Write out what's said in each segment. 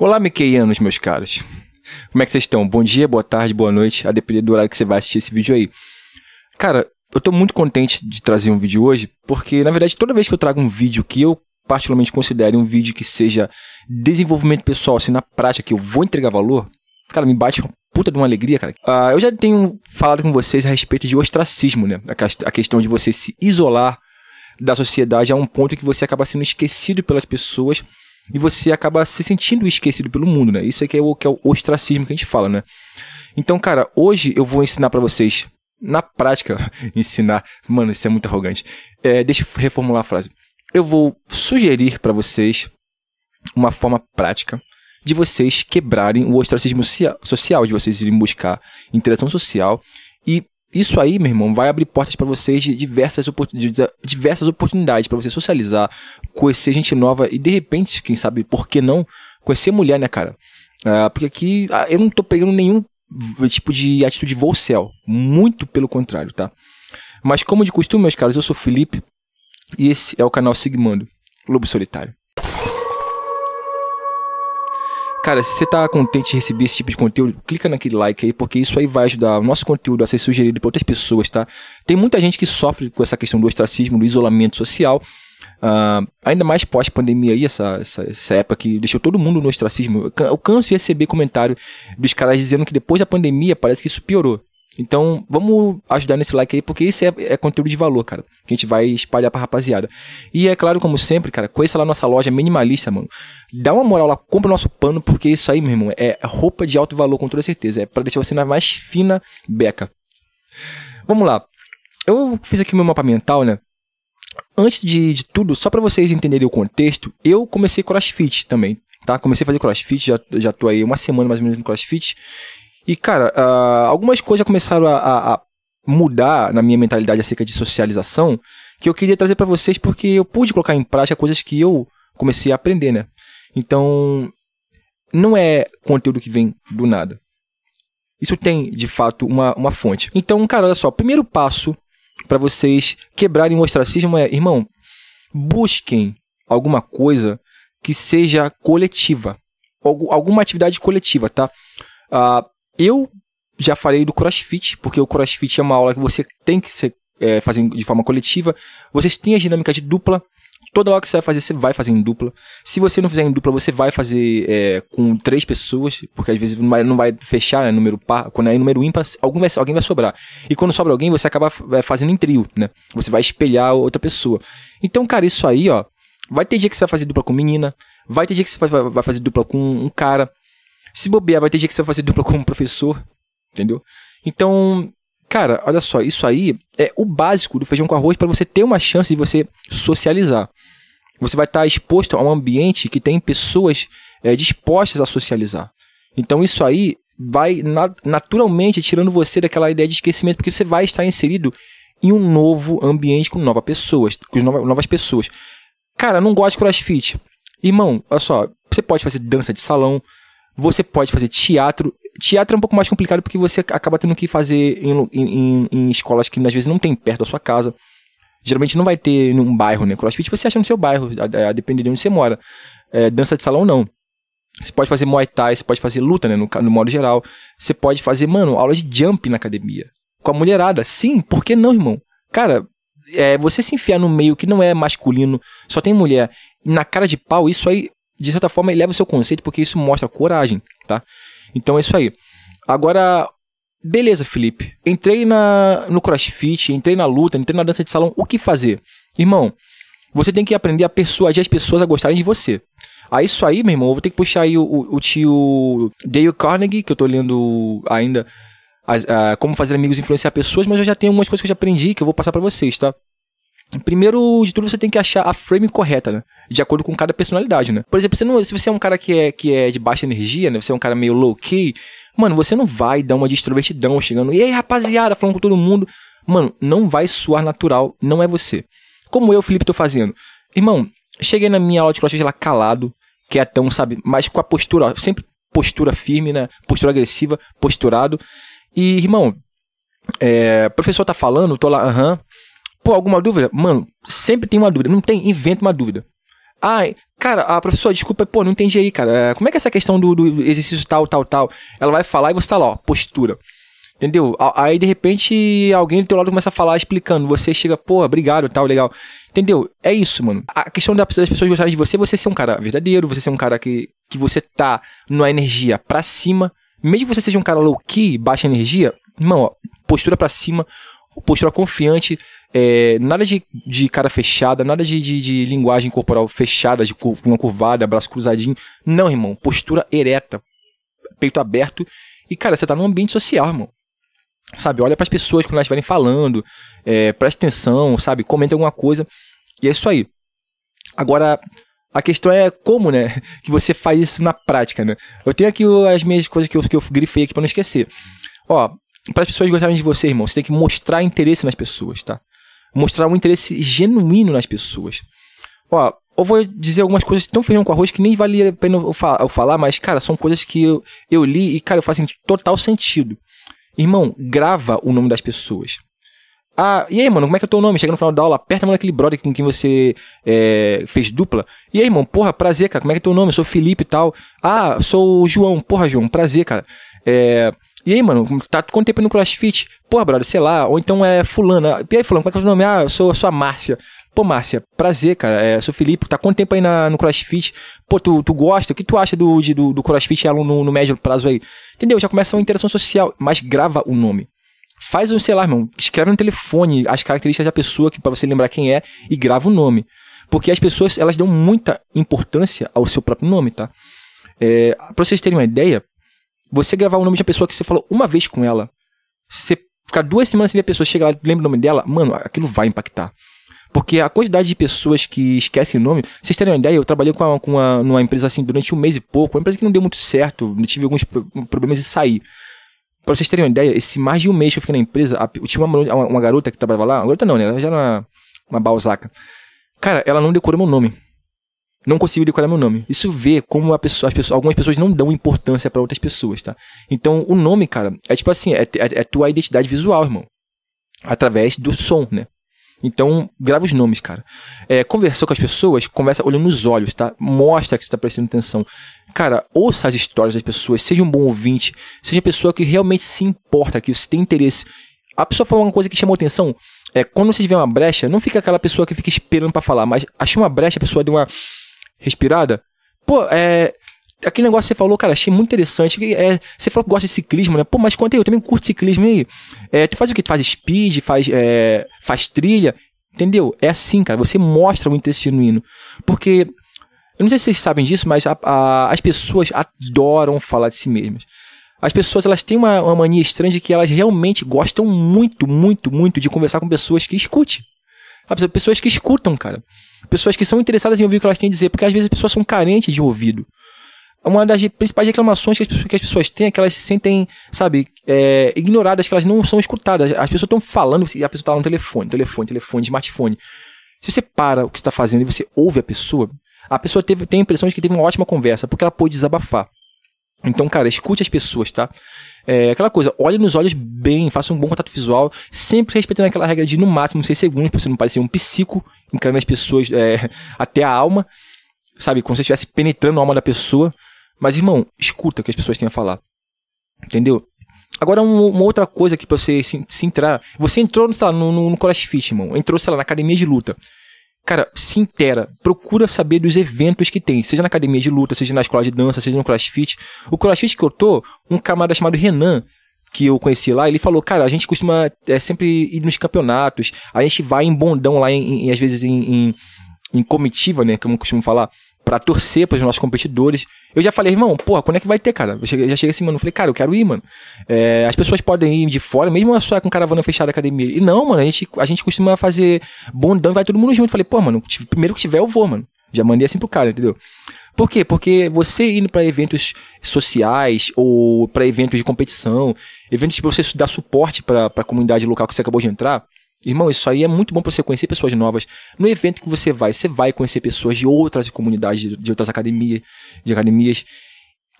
Olá, Miqueianos, meus caros. Como é que vocês estão? Bom dia, boa tarde, boa noite, a depender do horário que você vai assistir esse vídeo aí. Cara, eu tô muito contente de trazer um vídeo hoje, porque na verdade toda vez que eu trago um vídeo que eu particularmente considere um vídeo que seja desenvolvimento pessoal, assim, na prática, que eu vou entregar valor, cara, me bate uma puta de uma alegria, cara. Uh, eu já tenho falado com vocês a respeito de ostracismo, né? A, a questão de você se isolar da sociedade a um ponto que você acaba sendo esquecido pelas pessoas e você acaba se sentindo esquecido pelo mundo, né? Isso é que é o, que é o ostracismo que a gente fala, né? Então, cara, hoje eu vou ensinar para vocês, na prática, ensinar. Mano, isso é muito arrogante. É, deixa eu reformular a frase. Eu vou sugerir para vocês uma forma prática de vocês quebrarem o ostracismo social, de vocês irem buscar interação social e isso aí, meu irmão, vai abrir portas para vocês de diversas, oportun de diversas oportunidades para você socializar, conhecer gente nova e de repente, quem sabe, por que não conhecer mulher, né, cara? Uh, porque aqui uh, eu não tô pegando nenhum tipo de atitude vou-céu, muito pelo contrário, tá? Mas como de costume, meus caros, eu sou Felipe e esse é o canal Sigmando, Lobo Solitário. Cara, se você tá contente de receber esse tipo de conteúdo, clica naquele like aí, porque isso aí vai ajudar o nosso conteúdo a ser sugerido para outras pessoas, tá? Tem muita gente que sofre com essa questão do ostracismo, do isolamento social. Uh, ainda mais pós-pandemia aí, essa, essa, essa, época que deixou todo mundo no ostracismo. Eu canso de receber comentário dos caras dizendo que depois da pandemia parece que isso piorou. Então, vamos ajudar nesse like aí, porque isso é, é conteúdo de valor, cara. Que a gente vai espalhar pra rapaziada. E é claro, como sempre, cara, conheça lá nossa loja minimalista, mano. Dá uma moral lá, compra nosso pano, porque isso aí, meu irmão, é roupa de alto valor, com toda certeza. É pra deixar você na mais fina beca. Vamos lá. Eu fiz aqui meu mapa mental, né? Antes de, de tudo, só para vocês entenderem o contexto, eu comecei crossfit também, tá? Comecei a fazer crossfit, já, já tô aí uma semana mais ou menos no crossfit. E, cara, uh, algumas coisas começaram a, a, a, mudar na minha mentalidade acerca de socialização que eu queria trazer para vocês porque eu pude colocar em prática coisas que eu comecei a aprender, né? Então, não é conteúdo que vem do nada. Isso tem, de fato, uma, uma fonte. Então, cara, olha só. Primeiro passo para vocês quebrarem o ostracismo é, irmão, busquem alguma coisa que seja coletiva. Alguma atividade coletiva, tá? Ah, eu já falei do crossfit, porque o crossfit é uma aula que você tem que ser, é, fazer de forma coletiva. Vocês têm a dinâmica de dupla. Toda aula que você vai fazer, você vai fazer em dupla. Se você não fizer em dupla, você vai fazer é, com três pessoas, porque às vezes não vai, não vai fechar né, número par. Quando é número ímpar, algum vai, alguém vai sobrar. E quando sobra alguém, você acaba é, fazendo em trio, né? Você vai espelhar outra pessoa. Então, cara, isso aí, ó. Vai ter dia que você vai fazer dupla com menina, vai ter dia que você vai, vai fazer dupla com um cara, se bobear, vai ter dia que você vai fazer dupla como professor, entendeu? Então, cara, olha só, isso aí é o básico do feijão com arroz para você ter uma chance de você socializar. Você vai estar tá exposto a um ambiente que tem pessoas é, dispostas a socializar. Então, isso aí vai naturalmente tirando você daquela ideia de esquecimento, porque você vai estar inserido em um novo ambiente com novas pessoas, com novas pessoas. Cara, não gosto de crossfit. Irmão, olha só, você pode fazer dança de salão, você pode fazer teatro. Teatro é um pouco mais complicado porque você acaba tendo que fazer em, em, em escolas que às vezes não tem perto da sua casa. Geralmente não vai ter num bairro, né? Crossfit você acha no seu bairro, a, a de onde você mora. É, dança de salão, não. Você pode fazer Muay Thai, você pode fazer luta, né? No, no modo geral. Você pode fazer, mano, aula de jump na academia. Com a mulherada. Sim, por que não, irmão? Cara, é, você se enfiar no meio que não é masculino, só tem mulher, na cara de pau, isso aí de certa forma, eleva o seu conceito porque isso mostra coragem, tá? Então é isso aí. Agora, beleza, Felipe. Entrei na, no crossfit, entrei na luta, entrei na dança de salão. O que fazer? Irmão, você tem que aprender a persuadir as pessoas a gostarem de você. A isso aí, meu irmão, eu vou ter que puxar aí o, o, o tio Dale Carnegie, que eu tô lendo ainda as, Como Fazer Amigos Influenciar Pessoas, mas eu já tenho algumas coisas que eu já aprendi que eu vou passar para vocês, tá? Primeiro de tudo, você tem que achar a frame correta, né? De acordo com cada personalidade, né? Por exemplo, você não, se você é um cara que é, que é de baixa energia, né? Você é um cara meio low-key, mano, você não vai dar uma de extrovertidão chegando, e aí, rapaziada, falando com todo mundo. Mano, não vai suar natural, não é você. Como eu, Felipe, tô fazendo. Irmão, cheguei na minha aula de crossfit lá calado, quietão, sabe? Mas com a postura, ó, sempre postura firme, né? Postura agressiva, posturado. E, irmão, é, professor tá falando, tô lá, aham. Pô, alguma dúvida? Mano, sempre tem uma dúvida. Não tem? Inventa uma dúvida. Ai, cara, a professora, desculpa, pô, não entendi aí, cara. É, como é que é essa questão do, do exercício tal, tal, tal? Ela vai falar e você tá lá, ó, postura. Entendeu? Aí, de repente, alguém do teu lado começa a falar, explicando. Você chega, pô, obrigado, tal, legal. Entendeu? É isso, mano. A questão das pessoas gostarem de você, você ser um cara verdadeiro, você ser um cara que, que você tá numa energia pra cima. Mesmo que você seja um cara low-key, baixa energia, mano, ó, postura pra cima, postura confiante, é, nada de, de cara fechada, nada de, de, de linguagem corporal fechada, de uma curvada, braço cruzadinho. Não, irmão. Postura ereta, peito aberto. E, cara, você tá num ambiente social, irmão. Sabe, olha para as pessoas quando elas estiverem falando, é, presta atenção, sabe, comenta alguma coisa. E é isso aí. Agora, a questão é como, né? Que você faz isso na prática, né? Eu tenho aqui as minhas coisas que eu, que eu grifei aqui para não esquecer. Ó, para as pessoas gostarem de você, irmão, você tem que mostrar interesse nas pessoas, tá? mostrar um interesse genuíno nas pessoas. Ó, eu vou dizer algumas coisas tão feijão com arroz que nem valia a pena eu falar, mas, cara, são coisas que eu, eu li e, cara, fazem total sentido. Irmão, grava o nome das pessoas. Ah, e aí, mano, como é que é o teu nome? Chega no final da aula, aperta a mão daquele brother com quem você é, fez dupla. E aí, irmão, porra, prazer, cara, como é que é o teu nome? Eu sou Felipe e tal. Ah, sou o João, porra, João, prazer, cara. É, e aí, mano, tá quanto tempo no crossfit? Pô, brother, sei lá. Ou então é fulana. E aí, fulano, é qual é o seu nome? Ah, eu sou, a sua a Márcia. Pô, Márcia, prazer, cara. É, sou Felipe. Tá quanto tempo aí na, no crossfit? Pô, tu, tu gosta? O que tu acha do, de, do, do crossfit aluno no médio prazo aí? Entendeu? Já começa uma interação social. Mas grava o nome. Faz um, sei lá, irmão. Escreve no telefone as características da pessoa que para você lembrar quem é e grava o nome. Porque as pessoas, elas dão muita importância ao seu próprio nome, tá? É, para vocês terem uma ideia, você gravar o nome de uma pessoa que você falou uma vez com ela, você ficar duas semanas sem ver a pessoa, chegar lá e lembra o nome dela, mano, aquilo vai impactar. Porque a quantidade de pessoas que esquecem o nome, vocês terem uma ideia, eu trabalhei com, uma, com uma, empresa assim durante um mês e pouco, uma empresa que não deu muito certo, tive alguns problemas e saí. Pra vocês terem uma ideia, esse mais de um mês que eu fiquei na empresa, a, tinha uma, uma, uma garota que trabalhava lá, uma garota não, né? Ela já era uma, uma balzaca. Cara, ela não decorou meu nome não consigo decorar meu nome. Isso vê como pessoa, as pessoas, algumas pessoas não dão importância para outras pessoas, tá? Então, o nome, cara, é tipo assim, é, é, é tua identidade visual, irmão. Através do som, né? Então, grava os nomes, cara. É, com as pessoas, conversa olhando nos olhos, tá? Mostra que você tá prestando atenção. Cara, ouça as histórias das pessoas, seja um bom ouvinte, seja a pessoa que realmente se importa, que você tem interesse. A pessoa falou uma coisa que chamou atenção, é, quando você tiver uma brecha, não fica aquela pessoa que fica esperando para falar, mas achou uma brecha, a pessoa deu uma respirada. Pô, é. Aquele negócio que você falou, cara, achei muito interessante. É, você falou que gosta de ciclismo, né? Pô, mas conta aí, eu também curto ciclismo aí. É, tu faz o que? Tu faz speed, faz, é, faz trilha. Entendeu? É assim, cara. Você mostra o interesse genuíno. Porque, eu não sei se vocês sabem disso, mas a, a, as pessoas adoram falar de si mesmas. As pessoas, elas têm uma, uma, mania estranha de que elas realmente gostam muito, muito, muito de conversar com pessoas que escute. Pessoas que escutam, cara. Pessoas que são interessadas em ouvir o que elas têm a dizer, porque às vezes as pessoas são carentes de ouvido. Uma das principais reclamações que as, pessoas, que as pessoas têm é que elas se sentem, sabe, é, ignoradas, que elas não são escutadas. As pessoas estão falando e a pessoa está no telefone, telefone, telefone, smartphone. Se você para o que está fazendo e você ouve a pessoa, a pessoa teve, tem a impressão de que teve uma ótima conversa, porque ela pôde desabafar. Então, cara, escute as pessoas, tá? É aquela coisa, olhe nos olhos bem, faça um bom contato visual, sempre respeitando aquela regra de no máximo 6 segundos, pra você não parecer um psico encarando as pessoas é, até a alma, sabe? Como se estivesse penetrando a alma da pessoa. Mas, irmão, escuta o que as pessoas têm a falar. Entendeu? Agora, uma outra coisa que pra você se, se entrar. Você entrou, sei lá, no, no, no CrossFit, irmão. Entrou, sei lá, na academia de luta cara, se intera. Procura saber dos eventos que tem, seja na academia de luta, seja na escola de dança, seja no crossfit. O crossfit que eu tô, um camarada chamado Renan, que eu conheci lá, ele falou, cara, a gente costuma é, sempre ir nos campeonatos, a gente vai em bondão lá, em, em às vezes em, em, em comitiva, né, como eu costumo falar, para torcer para os nossos competidores. Eu já falei, irmão, porra, quando é que vai ter, cara? Eu cheguei, já cheguei assim, mano, falei, cara, eu quero ir, mano. É, as pessoas podem ir de fora, mesmo só com caravana fechada academia. E não, mano, a gente, a gente costuma fazer bondão e vai todo mundo junto. Eu falei, pô, mano, primeiro que tiver eu vou, mano. Já mandei assim pro cara, entendeu? Por quê? Porque você indo para eventos sociais ou para eventos de competição, eventos para você dar suporte para a comunidade local que você acabou de entrar, Irmão, isso aí é muito bom para você conhecer pessoas novas. No evento que você vai, você vai conhecer pessoas de outras comunidades, de outras academias, de academias.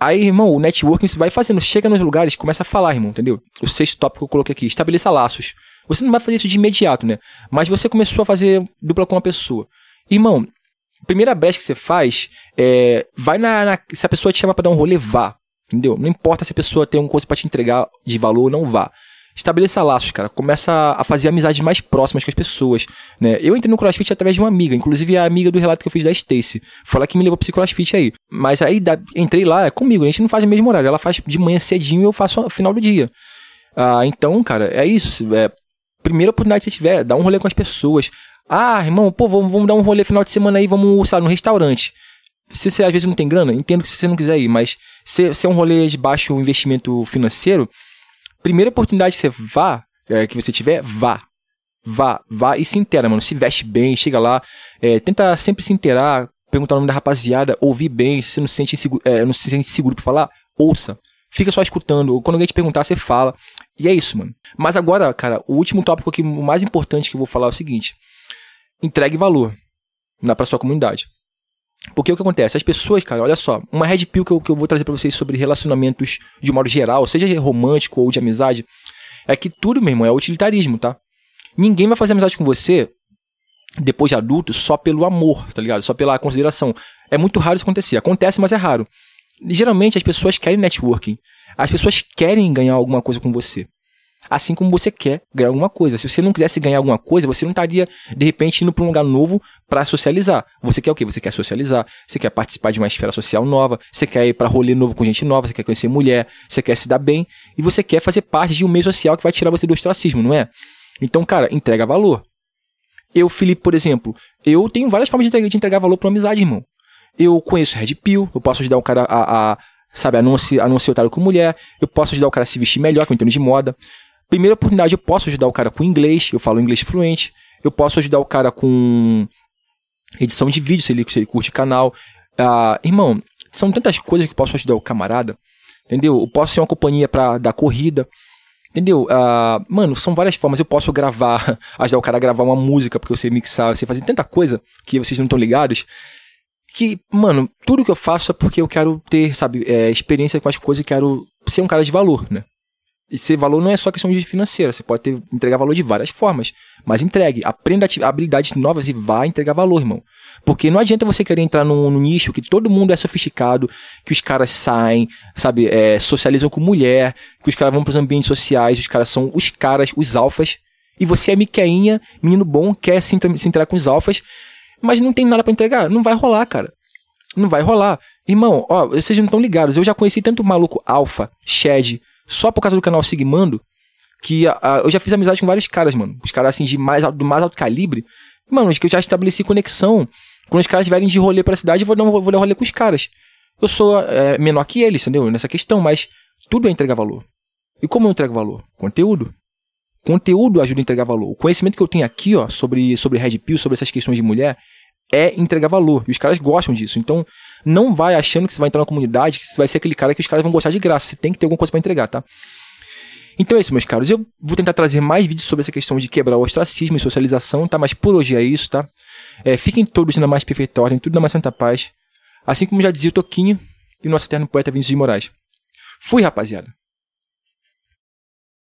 Aí, irmão, o networking você vai fazendo, chega nos lugares, começa a falar, irmão, entendeu? O sexto tópico que eu coloquei aqui, estabeleça laços. Você não vai fazer isso de imediato, né? Mas você começou a fazer dupla com uma pessoa. Irmão, primeira brecha que você faz, é, vai na, na Se a pessoa te chama para dar um rolê, vá. Entendeu? Não importa se a pessoa tem alguma coisa para te entregar de valor ou não vá estabeleça laços, cara. Começa a fazer amizades mais próximas com as pessoas, né? Eu entrei no CrossFit através de uma amiga, inclusive a amiga do relato que eu fiz da Stacy. Foi ela que me levou esse CrossFit aí. Mas aí entrei lá, é comigo, a gente não faz o mesmo horário. Ela faz de manhã cedinho e eu faço no final do dia. Ah, então, cara, é isso. É, primeira oportunidade que você tiver, dá um rolê com as pessoas. Ah, irmão, pô, vamos, vamos dar um rolê final de semana aí, vamos, sabe, no restaurante se você às vezes não tem grana, entendo que se você não quiser ir, mas se, se é um rolê de baixo investimento financeiro, Primeira oportunidade que você vá, é, que você tiver, vá. Vá, vá e se inteira, mano. Se veste bem, chega lá, é, tenta sempre se inteirar, perguntar o nome da rapaziada, ouvir bem. Se você não se sente, é, não se sente seguro pra falar, ouça. Fica só escutando. Quando alguém te perguntar, você fala. E é isso, mano. Mas agora, cara, o último tópico aqui, o mais importante que eu vou falar é o seguinte: entregue valor na, pra sua comunidade. Porque o que acontece? As pessoas, cara, olha só, uma red pill que eu, que eu vou trazer para vocês sobre relacionamentos de modo geral, seja romântico ou de amizade, é que tudo, meu irmão, é utilitarismo, tá? Ninguém vai fazer amizade com você depois de adulto só pelo amor, tá ligado? Só pela consideração. É muito raro isso acontecer. Acontece, mas é raro. Geralmente as pessoas querem networking. As pessoas querem ganhar alguma coisa com você assim como você quer ganhar alguma coisa. Se você não quisesse ganhar alguma coisa, você não estaria, de repente, indo para um lugar novo para socializar. Você quer o quê? Você quer socializar, você quer participar de uma esfera social nova, você quer ir para rolê novo com gente nova, você quer conhecer mulher, você quer se dar bem e você quer fazer parte de um meio social que vai tirar você do ostracismo, não é? Então, cara, entrega valor. Eu, Felipe, por exemplo, eu tenho várias formas de entregar, de entregar valor para amizade, irmão. Eu conheço Red Pill, eu posso ajudar o cara a, a sabe, a não, se, a não otário com mulher, eu posso ajudar o cara a se vestir melhor, que eu entendo de moda primeira oportunidade, eu posso ajudar o cara com inglês, eu falo inglês fluente, eu posso ajudar o cara com edição de vídeo, se ele, se ele curte canal. Ah, irmão, são tantas coisas que eu posso ajudar o camarada, entendeu? Eu posso ser uma companhia para dar corrida, entendeu? Ah, mano, são várias formas. Eu posso gravar, ajudar o cara a gravar uma música, porque eu sei mixar, eu sei fazer tanta coisa que vocês não estão ligados. Que, mano, tudo que eu faço é porque eu quero ter, sabe, é, experiência com as coisas e quero ser um cara de valor, né? esse valor não é só questão de financeira, você pode ter, entregar valor de várias formas, mas entregue, aprenda habilidades novas e vá entregar valor, irmão. Porque não adianta você querer entrar num, num nicho que todo mundo é sofisticado, que os caras saem, sabe, é, socializam com mulher, que os caras vão para os ambientes sociais, os caras são os caras, os alfas, e você é miqueinha, menino bom, quer se, se entregar com os alfas, mas não tem nada para entregar, não vai rolar, cara. Não vai rolar. Irmão, ó, vocês não estão ligados, eu já conheci tanto maluco alfa, shed, só por causa do canal Sigmando, que a, a, eu já fiz amizade com vários caras, mano. Os caras assim de mais alto, do mais alto calibre. Mano, acho que eu já estabeleci conexão. Quando os caras tiverem de rolê pra cidade, eu vou dar um, vou dar rolê com os caras. Eu sou é, menor que eles, entendeu? Nessa questão, mas tudo é entregar valor. E como eu entrego valor? Conteúdo. Conteúdo ajuda a entregar valor. O conhecimento que eu tenho aqui, ó, sobre, sobre Red Pill, sobre essas questões de mulher, é entregar valor. E os caras gostam disso. Então, não vai achando que você vai entrar na comunidade, que você vai ser aquele cara que os caras vão gostar de graça. Você tem que ter alguma coisa para entregar, tá? Então é isso, meus caros. Eu vou tentar trazer mais vídeos sobre essa questão de quebrar o ostracismo e socialização, tá? Mas por hoje é isso, tá? É, fiquem todos na mais perfeita ordem, tudo na mais santa paz. Assim como já dizia o Toquinho e o nosso eterno poeta Vinícius de Moraes. Fui, rapaziada.